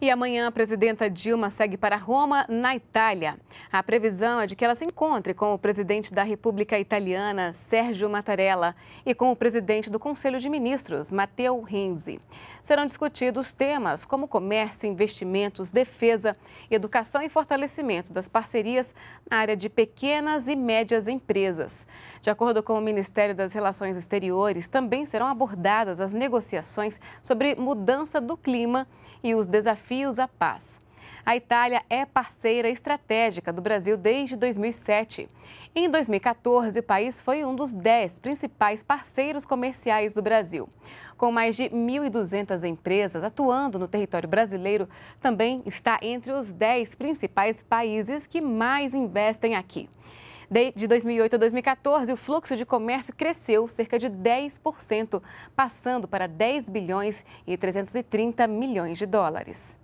E amanhã a presidenta Dilma segue para Roma, na Itália. A previsão é de que ela se encontre com o presidente da República Italiana, Sérgio Mattarella, e com o presidente do Conselho de Ministros, Matteo Renzi. Serão discutidos temas como comércio, investimentos, defesa, educação e fortalecimento das parcerias na área de pequenas e médias empresas. De acordo com o Ministério das Relações Exteriores, também serão abordadas as negociações sobre mudança do clima e os desafios Desafios à Paz. A Itália é parceira estratégica do Brasil desde 2007. Em 2014, o país foi um dos 10 principais parceiros comerciais do Brasil. Com mais de 1.200 empresas atuando no território brasileiro, também está entre os 10 principais países que mais investem aqui. De 2008 a 2014, o fluxo de comércio cresceu cerca de 10%, passando para 10 bilhões e 330 milhões de dólares.